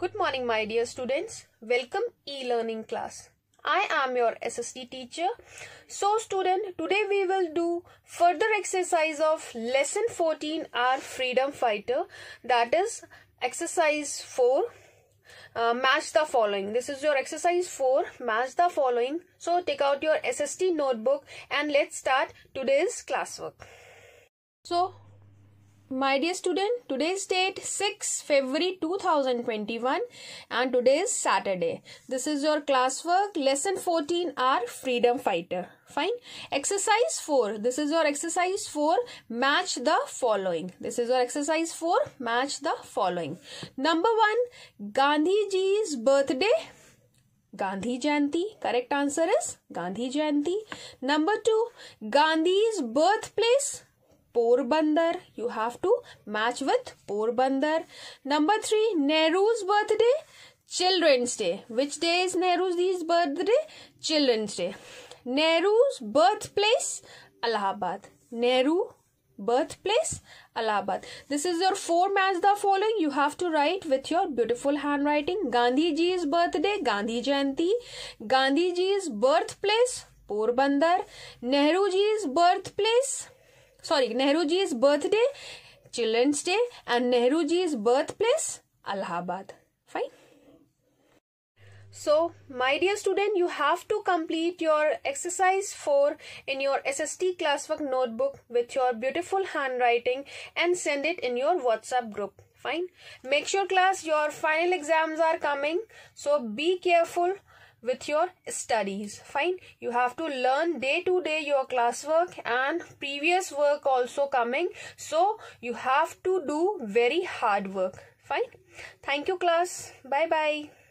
Good morning, my dear students. Welcome e-learning class. I am your SST teacher. So student, today we will do further exercise of lesson 14 our freedom fighter that is exercise 4 uh, match the following this is your exercise 4 match the following so take out your SST notebook and let's start today's classwork so my dear student today's date 6 february 2021 and today is saturday this is your classwork lesson 14 are freedom fighter fine exercise 4 this is your exercise 4 match the following this is your exercise 4 match the following number 1 gandhi ji's birthday Gandhi Jayanti. Correct answer is Gandhi Jayanti. Number 2. Gandhi's birthplace. Porbandar you have to match with Porbandar number three Nehru's birthday children's day which day is Nehru's these birthday children's day Nehru's birth place Allahabad Nehru birth place Allahabad this is your four match the following you have to write with your beautiful handwriting Gandhi ji is birthday Gandhi Jayanti Gandhi ji is birth place Porbandar Nehru ji is birth place sorry, Nehruji's birthday, Children's Day, and Nehruji's birthplace, Allahabad. Fine. So, my dear student, you have to complete your exercise 4 in your SST classwork notebook with your beautiful handwriting and send it in your WhatsApp group. Fine. Make sure class your final exams are coming. So, be careful with your studies fine you have to learn day to day your classwork and previous work also coming so you have to do very hard work fine thank you class bye bye